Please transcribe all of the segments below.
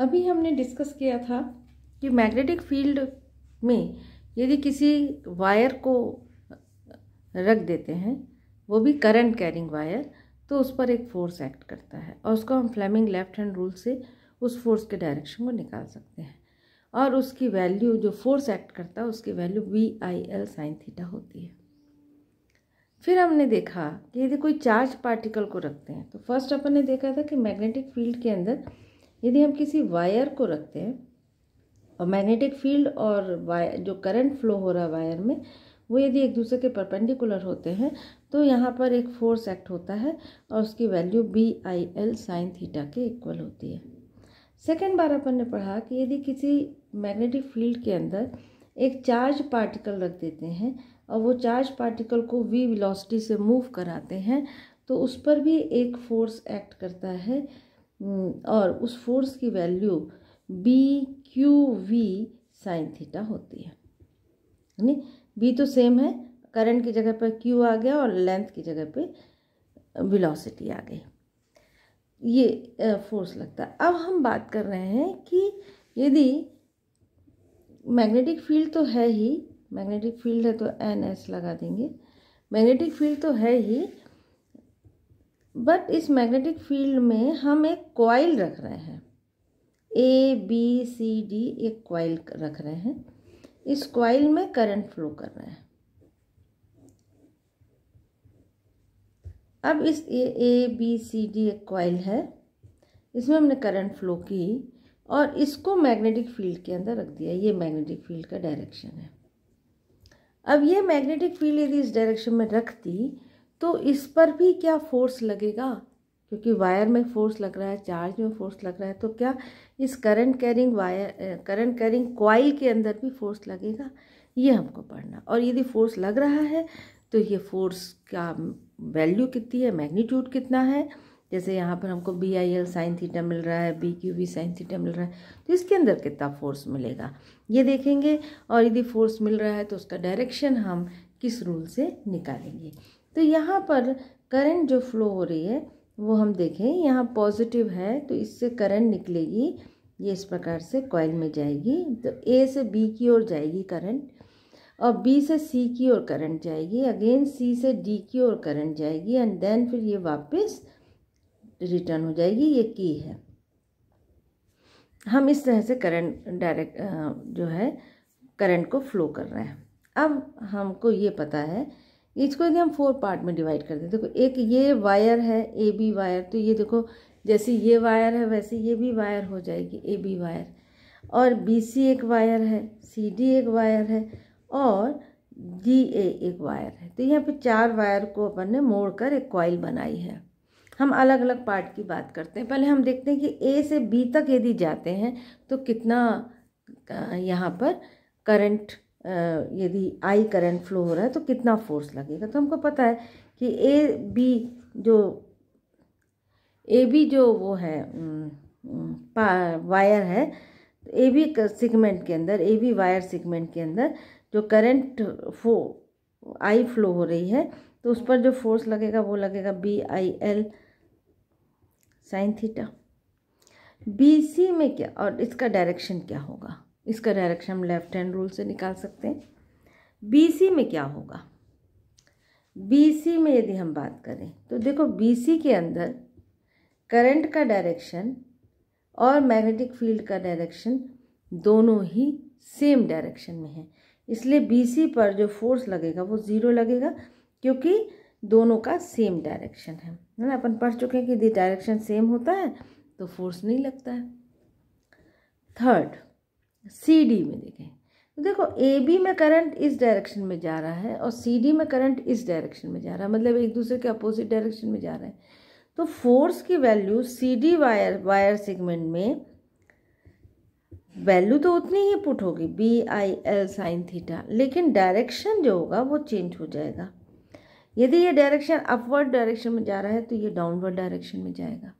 अभी हमने डिस्कस किया था कि मैग्नेटिक फील्ड में यदि किसी वायर को रख देते हैं वो भी करंट कैरिंग वायर तो उस पर एक फोर्स एक्ट करता है और उसको हम फ्लेमिंग लेफ्ट हैंड रूल से उस फोर्स के डायरेक्शन को निकाल सकते हैं और उसकी वैल्यू जो फोर्स एक्ट करता है उसकी value V I L sine theta होती है फिर हमने देखा कि यदि कोई चार्ज पार्टिकल को रखते हैं तो फर्स्ट अपन ने देखा था कि मैग्नेटिक फील्ड के अंदर यदि हम किसी वायर को रखते हैं और मैग्नेटिक फील्ड और वायर जो करंट फ्लो हो रहा है वायर में वो यदि एक दूसरे के परपेंडिकुलर होते हैं तो यहाँ पर एक फोर्स एक्ट होता है और उसकी value B I L sine theta के इक्वल होती है सेकेंड बार अपन ने पढ़ा कि यदि किसी मैग्नेटिक फील्ड के अंदर एक चार्ज पार्टिकल रख देते हैं और वो चार्ज पार्टिकल को वी वेलोसिटी से मूव कराते हैं तो उस पर भी एक फोर्स एक्ट करता है हम्म, और उस फोर्स की value B Q V sine theta होती है यानी बी तो सेम है करंट की जगह पर क्यू आ गया और लेंथ की जगह पे वेलोसिटी आ गई ये फोर्स लगता है अब हम बात कर रहे हैं कि यदि मैग्नेटिक फील्ड तो है ही मैग्नेटिक फील्ड है तो एन एस लगा देंगे मैग्नेटिक फील्ड तो है ही बट इस मैग्नेटिक फील्ड में हम एक कॉइल रख रहे हैं ए बी सी डी एक क्वाइल रख रहे हैं इस क्वाइल में करंट फ्लो कर रहे हैं अब इस ए बी सी डी एक क्वाइल है इसमें हमने करंट फ्लो की और इसको मैग्नेटिक फील्ड के अंदर रख दिया ये मैग्नेटिक फील्ड का डायरेक्शन है अब ये मैग्नेटिक फील्ड यदि इस डायरेक्शन में रखती तो इस पर भी क्या फोर्स लगेगा क्योंकि वायर में फोर्स लग रहा है चार्ज में फोर्स लग रहा है तो क्या इस current carrying wire current carrying coil के अंदर भी फोर्स लगेगा ये हमको पढ़ना और यदि फोर्स लग रहा है तो ये फोर्स का वैल्यू कितनी है मैग्नीट्यूड कितना है जैसे यहाँ पर हमको B I L sine theta मिल रहा है B Q V sine theta मिल रहा है तो इसके अंदर कितना फोर्स मिलेगा ये देखेंगे और यदि फोर्स मिल रहा है तो उसका डायरेक्शन हम किस रूल से निकालेंगे तो यहाँ पर करंट जो फ्लो हो रही है वो हम देखें यहाँ पॉजिटिव है तो इससे करंट निकलेगी ये इस प्रकार से कॉयल में जाएगी तो ए से बी की ओर जाएगी करंट और बी से सी की ओर करंट जाएगी अगेन सी से डी की ओर करंट जाएगी एंड देन फिर ये वापस रिटर्न हो जाएगी ये की है हम इस तरह से करंट डायरेक्ट जो है करंट को फ्लो कर रहे हैं अब हमको ये पता है इसको यदि हम फोर पार्ट में डिवाइड कर दें देखो एक ये वायर है ए बी वायर तो ये देखो जैसे ये वायर है वैसे ये भी वायर हो जाएगी ए बी वायर और बी सी एक वायर है सी डी एक वायर है और डी ए एक वायर है तो यहाँ पे चार वायर को अपन ने मोड़ कर एक कॉयल बनाई है हम अलग अलग पार्ट की बात करते हैं पहले हम देखते हैं कि ए से बी तक यदि जाते हैं तो कितना यहाँ पर करंट यदि आई करंट फ्लो हो रहा है तो कितना फोर्स लगेगा तो हमको पता है कि ए बी जो ए बी जो वो है वायर है ए बी सिगमेंट के अंदर ए बी वायर सिगमेंट के अंदर जो करंट फो आई फ्लो हो रही है तो उस पर जो फोर्स लगेगा वो लगेगा B I L sine theta B C में क्या और इसका डायरेक्शन क्या होगा इसका डायरेक्शन हम लेफ्ट हैंड रूल से निकाल सकते हैं बीसी में क्या होगा बीसी में यदि हम बात करें तो देखो बीसी के अंदर करंट का डायरेक्शन और मैग्नेटिक फील्ड का डायरेक्शन दोनों ही सेम डायरेक्शन में है इसलिए बीसी पर जो फोर्स लगेगा वो ज़ीरो लगेगा क्योंकि दोनों का सेम डायरेक्शन है है ना अपन पढ़ चुके हैं कि यदि डायरेक्शन सेम होता है तो फोर्स नहीं लगता है थर्ड सी डी में देखें तो देखो ए बी में करंट इस डायरेक्शन में जा रहा है और सी डी में करंट इस डायरेक्शन में जा रहा है मतलब एक दूसरे के अपोजिट डायरेक्शन में जा रहा है तो फोर्स की value C D wire wire segment में वैल्यू तो उतनी ही पुट होगी B I L sine theta लेकिन डायरेक्शन जो होगा वो चेंज हो जाएगा यदि ये डायरेक्शन अपवर्ड डायरेक्शन में जा रहा है तो ये डाउनवर्ड डायरेक्शन में जाएगा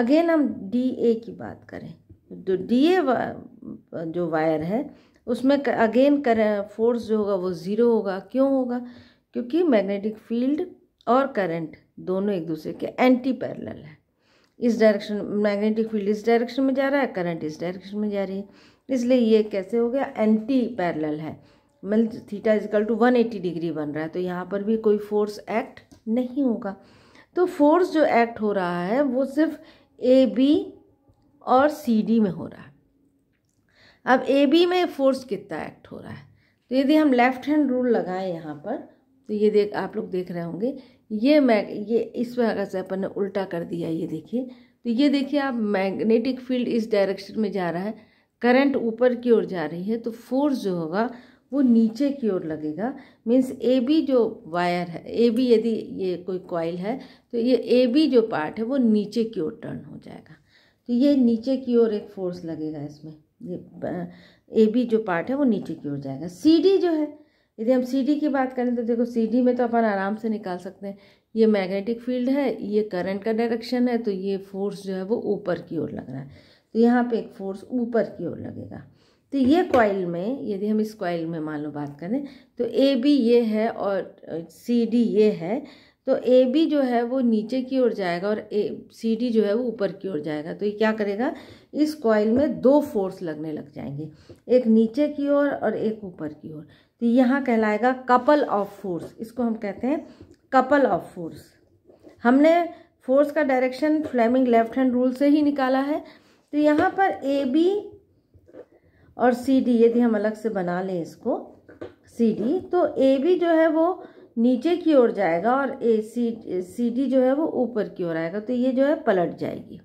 अगेन हम डी ए की बात करें जो डी ए जो वायर है उसमें अगेन कर फोर्स जो होगा वो ज़ीरो होगा क्यों होगा क्योंकि मैग्नेटिक फील्ड और करंट दोनों एक दूसरे के एंटी पैरेलल है इस डायरेक्शन मैग्नेटिक फील्ड इस डायरेक्शन में जा रहा है करंट इस डायरेक्शन में जा रही है इसलिए ये कैसे हो गया एंटी पैरेलल है मल theta is equal to one eighty degree बन रहा है तो यहाँ पर भी कोई फोर्स एक्ट नहीं होगा तो फोर्स जो एक्ट हो रहा है वो सिर्फ ए बी और सी डी में हो रहा है अब ए बी में फोर्स कितना एक्ट हो रहा है तो यदि हम लेफ्ट हैंड रूल लगाएं यहाँ पर तो ये देख आप लोग देख रहे होंगे ये मैग ये इस वजह से अपन ने उल्टा कर दिया ये देखिए तो ये देखिए आप मैग्नेटिक फील्ड इस डायरेक्शन में जा रहा है करंट ऊपर की ओर जा रही है तो फोर्स जो होगा वो नीचे की ओर लगेगा मीन्स ए बी जो वायर है ए बी यदि ये कोई कॉयल है तो ये ए बी जो पार्ट है वो नीचे की ओर टर्न हो जाएगा तो ये नीचे की ओर एक फोर्स लगेगा इसमें ये ए बी जो पार्ट है वो नीचे की ओर जाएगा सी डी जो है यदि हम सी डी की बात करें तो देखो सी डी में तो अपन आराम से निकाल सकते हैं ये मैग्नेटिक फील्ड है ये करंट का डायरेक्शन है तो ये फोर्स जो है वो ऊपर की ओर लग रहा है तो यहाँ पे एक फोर्स ऊपर की ओर लगेगा तो ये कॉइल में यदि हम इस कॉइल में मान लो बात करें तो ए बी ये है और सी डी ये है तो ए बी जो है वो नीचे की ओर जाएगा और ए सी डी जो है वो ऊपर की ओर जाएगा तो ये क्या करेगा इस कॉइल में दो फोर्स लगने लग जाएंगे एक नीचे की ओर और, और एक ऊपर की ओर तो यहाँ कहलाएगा कपल ऑफ फोर्स इसको हम कहते हैं कपल ऑफ फोर्स हमने फोर्स का direction Fleming left hand rule से ही निकाला है तो यहाँ पर ए बी और सी डी यदि हम अलग से बना लें इसको सी डी तो ए बी जो है वो नीचे की ओर जाएगा और ए सी सी डी जो है वो ऊपर की ओर आएगा तो ये जो है पलट जाएगी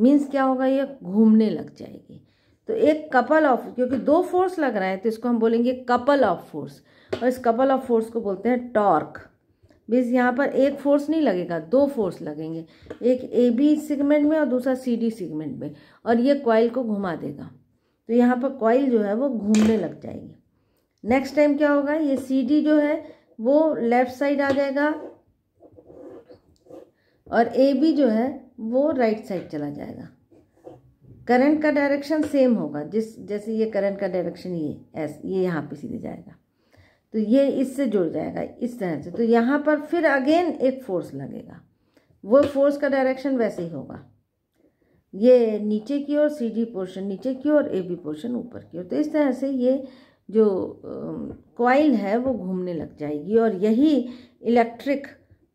मीन्स क्या होगा ये घूमने लग जाएगी तो एक कपल ऑफ क्योंकि दो फोर्स लग रहा है तो इसको हम बोलेंगे कपल ऑफ फोर्स और इस कपल ऑफ फोर्स को बोलते हैं टॉर्क बीस यहाँ पर एक फोर्स नहीं लगेगा दो फोर्स लगेंगे एक ए बी सिगमेंट में और दूसरा सी डी सिगमेंट में और ये कॉइल को घुमा देगा तो यहाँ पर कॉइल जो है वो घूमने लग जाएगी नेक्स्ट टाइम क्या होगा ये सी डी जो है वो लेफ्ट साइड आ जाएगा और ए बी जो है वो राइट साइड चला जाएगा करंट का डायरेक्शन सेम होगा जिस जैसे ये करंट का डायरेक्शन ये एस ये यहाँ पे सीधे जाएगा तो ये इससे जुड़ जाएगा इस तरह से तो यहाँ पर फिर अगेन एक फोर्स लगेगा वो फोर्स का डायरेक्शन वैसे ही होगा ये नीचे की ओर सी डी पोर्शन नीचे की ओर ए बी पोर्शन ऊपर की ओर तो इस तरह से ये जो कॉइल है वो घूमने लग जाएगी और यही इलेक्ट्रिक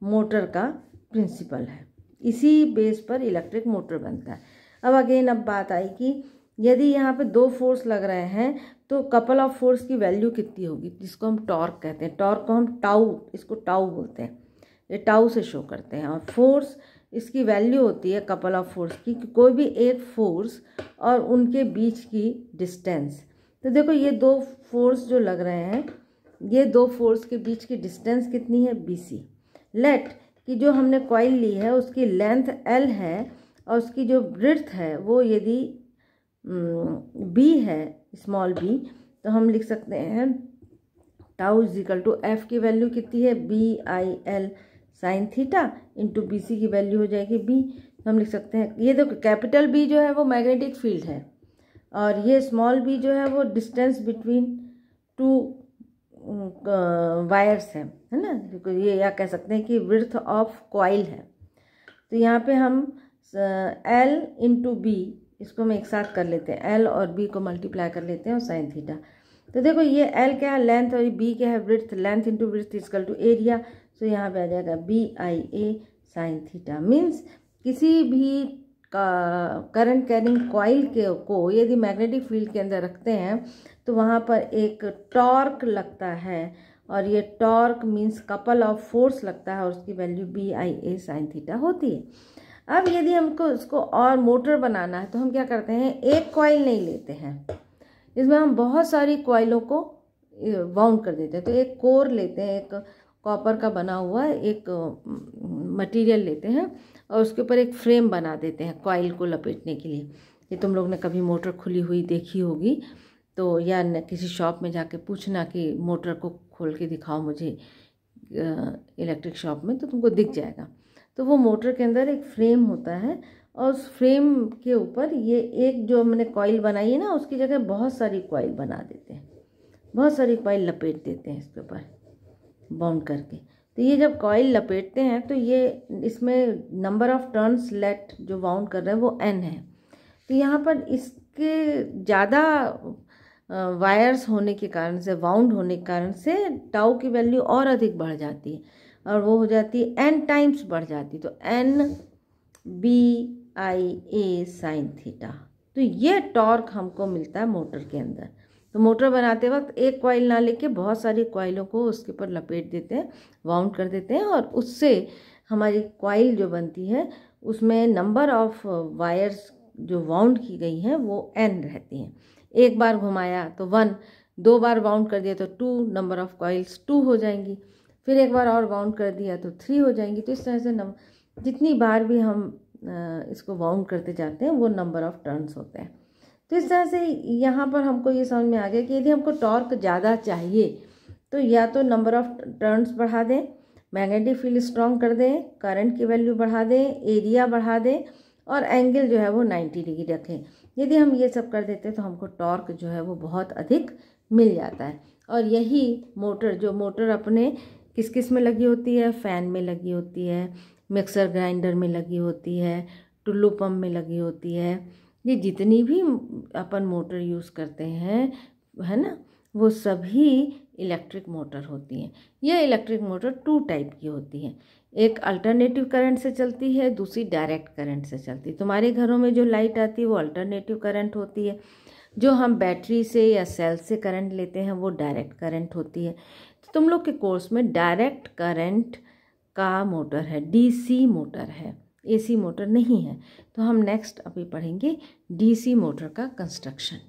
मोटर का प्रिंसिपल है इसी बेस पर इलेक्ट्रिक मोटर बनता है अब अगेन अब बात आई कि यदि यहाँ पे दो फोर्स लग रहे हैं तो कपल ऑफ फोर्स की वैल्यू कितनी होगी जिसको हम टॉर्क कहते हैं टॉर्क को हम टाउ इसको टाउ बोलते हैं ये टाउ से शो करते हैं और फोर्स इसकी वैल्यू होती है कपल ऑफ फोर्स की कोई भी एक फोर्स और उनके बीच की डिस्टेंस तो देखो ये दो फोर्स जो लग रहे हैं ये दो फोर्स के बीच की डिस्टेंस कितनी है बी सी लेट कि जो हमने कॉइल ली है उसकी लेंथ एल है और उसकी जो ब्रिथ है वो यदि बी हम्म, है स्मॉल बी तो हम लिख सकते हैं tau is equal to F की वैल्यू कितनी है B I L sine theta into B C की वैल्यू हो जाएगी बी तो हम लिख सकते हैं ये देखो कैपिटल बी जो है वो मैग्नेटिक फील्ड है और ये स्मॉल बी जो है वो डिस्टेंस बिटवीन टू वायर्स है है ना ये या कह सकते हैं कि विर्थ ऑफ क्वाइल है तो यहाँ पे हम एल इंटू बी इसको हम एक साथ कर लेते हैं एल और बी को मल्टीप्लाई कर लेते हैं और साइन थीटा तो देखो ये एल क्या है लेंथ और बी क्या है width length into width is equal to area so यहाँ पे आ जाएगा B I A sine theta means किसी भी करंट कैरिंग कॉइल के को यदि मैग्नेटिक फील्ड के अंदर रखते हैं तो वहाँ पर एक टॉर्क लगता है और ये torque means couple of force लगता है और उसकी value B I A sine theta होती है अब यदि हमको इसको और मोटर बनाना है तो हम क्या करते हैं एक कॉइल नहीं लेते हैं इसमें हम बहुत सारी कॉइलों को वाउंड कर देते हैं तो एक कोर लेते हैं एक कॉपर का बना हुआ एक मटेरियल लेते हैं और उसके ऊपर एक फ्रेम बना देते हैं कॉयल को लपेटने के लिए ये तुम लोग ने कभी मोटर खुली हुई देखी होगी तो या किसी शॉप में जाके पूछना कि मोटर को खोल के दिखाओ मुझे इलेक्ट्रिक शॉप में तो तुमको दिख जाएगा तो वो मोटर के अंदर एक फ्रेम होता है और उस फ्रेम के ऊपर ये एक जो हमने कॉइल बनाई है ना उसकी जगह बहुत सारी कॉइल बना देते हैं बहुत सारी कॉइल लपेट देते हैं इसके ऊपर बाउंड करके तो ये जब कॉयल लपेटते हैं तो ये इसमें नंबर ऑफ टर्न्स लेट जो वाउंड कर रहे हैं वो एन है तो यहाँ पर इसके ज़्यादा वायर्स होने के कारण से वाउंड होने के कारण से टाउ की वैल्यू और अधिक बढ़ जाती है और वो हो जाती है एन टाइम्स बढ़ जाती तो N B I A sine theta तो ये टॉर्क हमको मिलता है मोटर के अंदर तो मोटर बनाते वक्त एक कॉइल ना लेके बहुत सारी कॉइलों को उसके ऊपर लपेट देते हैं वाउंड कर देते हैं और उससे हमारी कॉइल जो बनती है उसमें नंबर ऑफ वायर्स जो वाउंड की गई हैं वो एन रहती हैं एक बार घुमाया तो वन दो बार वाउंड कर दिया तो two number of coils two हो जाएंगी फिर एक बार और वाउंड कर दिया तो थ्री हो जाएंगी तो इस तरह से नंबर जितनी बार भी हम इसको वाउंड करते जाते हैं वो नंबर ऑफ टर्न्स होते हैं तो इस तरह से यहाँ पर हमको ये समझ में आ गया कि यदि हमको टॉर्क ज़्यादा चाहिए तो या तो नंबर ऑफ टर्न्स बढ़ा दें मैग्नेटिक फील्ड स्ट्रॉन्ग कर दें करंट की वैल्यू बढ़ा दें एरिया बढ़ा दें और एंगल जो है वो नाइन्टी डिग्री रखें यदि हम ये सब कर देते हैं तो हमको टॉर्क जो है वो बहुत अधिक मिल जाता है और यही मोटर जो मोटर अपने किस किस में लगी होती है फ़ैन में लगी होती है मिक्सर ग्राइंडर में लगी होती है टुल्लू पम्प में लगी होती है ये जितनी भी अपन मोटर यूज़ करते हैं है ना वो सभी इलेक्ट्रिक मोटर होती हैं यह इलेक्ट्रिक मोटर टू टाइप की होती है एक अल्टरनेटिव करंट से चलती है दूसरी डायरेक्ट करंट से चलती है तुम्हारे घरों में जो लाइट आती है वो अल्टरनेटिव करंट होती है जो हम बैटरी से या सेल से करंट लेते हैं वो डायरेक्ट करंट होती है तो तुम लोग के कोर्स में डायरेक्ट करंट का मोटर है डीसी मोटर है एसी मोटर नहीं है तो हम नेक्स्ट अभी पढ़ेंगे डीसी मोटर का कंस्ट्रक्शन